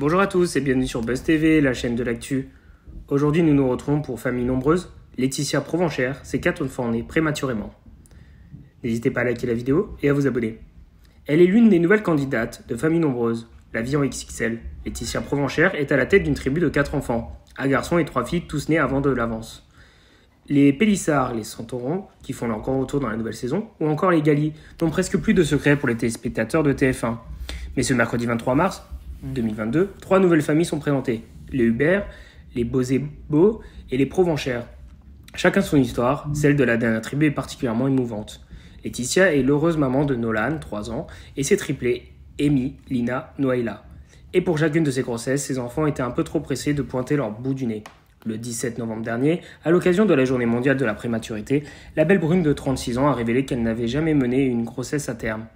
Bonjour à tous et bienvenue sur Buzz TV, la chaîne de l'actu. Aujourd'hui, nous nous retrouvons pour Famille Nombreuse, Laetitia Provenchère, ses 4 enfants nés prématurément. N'hésitez pas à liker la vidéo et à vous abonner. Elle est l'une des nouvelles candidates de Famille Nombreuse, la vie en XXL. Laetitia Provenchère est à la tête d'une tribu de 4 enfants, un garçon et trois filles, tous nés avant de l'avance. Les Pélissards, les Centaurons, qui font leur grand retour dans la nouvelle saison, ou encore les Galis, n'ont presque plus de secrets pour les téléspectateurs de TF1. Mais ce mercredi 23 mars, 2022, trois nouvelles familles sont présentées les Hubert, les Bozébo et les Provenchères. Chacun son histoire, celle de la dernière tribu est particulièrement émouvante. Laetitia est l'heureuse maman de Nolan, 3 ans, et ses triplés, Amy, Lina, Noéla. Et pour chacune de ces grossesses, ses enfants étaient un peu trop pressés de pointer leur bout du nez. Le 17 novembre dernier, à l'occasion de la journée mondiale de la prématurité, la belle brune de 36 ans a révélé qu'elle n'avait jamais mené une grossesse à terme.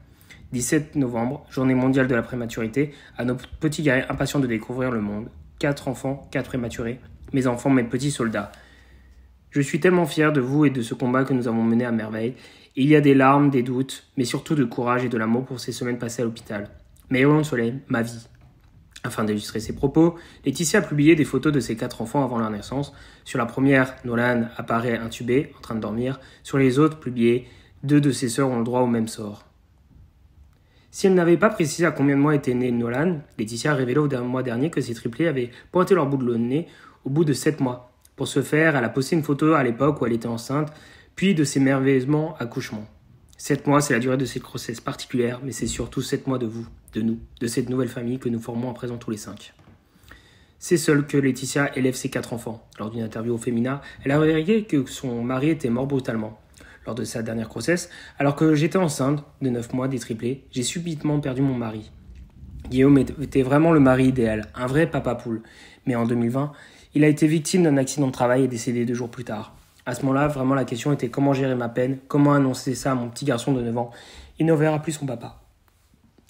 17 novembre, journée mondiale de la prématurité, à nos petits guerriers impatients de découvrir le monde. Quatre enfants, quatre prématurés, mes enfants, mes petits soldats. Je suis tellement fier de vous et de ce combat que nous avons mené à merveille. Il y a des larmes, des doutes, mais surtout de courage et de l'amour pour ces semaines passées à l'hôpital. Mais au soleil, ma vie. Afin d'illustrer ses propos, Laetitia a publié des photos de ses quatre enfants avant leur naissance. Sur la première, Nolan apparaît intubé, en train de dormir. Sur les autres, publié, deux de ses sœurs ont le droit au même sort. Si elle n'avait pas précisé à combien de mois était née Nolan, Laetitia révélé au mois dernier que ses triplés avaient pointé leur bout de nez au bout de 7 mois. Pour ce faire, elle a posté une photo à l'époque où elle était enceinte, puis de ses merveilleusement accouchements. 7 mois, c'est la durée de cette grossesse particulière, mais c'est surtout 7 mois de vous, de nous, de cette nouvelle famille que nous formons à présent tous les cinq. C'est seul que Laetitia élève ses quatre enfants. Lors d'une interview au Femina, elle a révélé que son mari était mort brutalement lors de sa dernière grossesse, alors que j'étais enceinte de 9 mois des j'ai subitement perdu mon mari. Guillaume était vraiment le mari idéal, un vrai papa poule. Mais en 2020, il a été victime d'un accident de travail et décédé deux jours plus tard. À ce moment-là, vraiment la question était comment gérer ma peine, comment annoncer ça à mon petit garçon de 9 ans. Il ne verra plus son papa.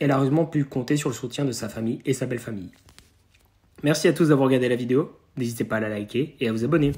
Elle a heureusement pu compter sur le soutien de sa famille et sa belle famille. Merci à tous d'avoir regardé la vidéo. N'hésitez pas à la liker et à vous abonner.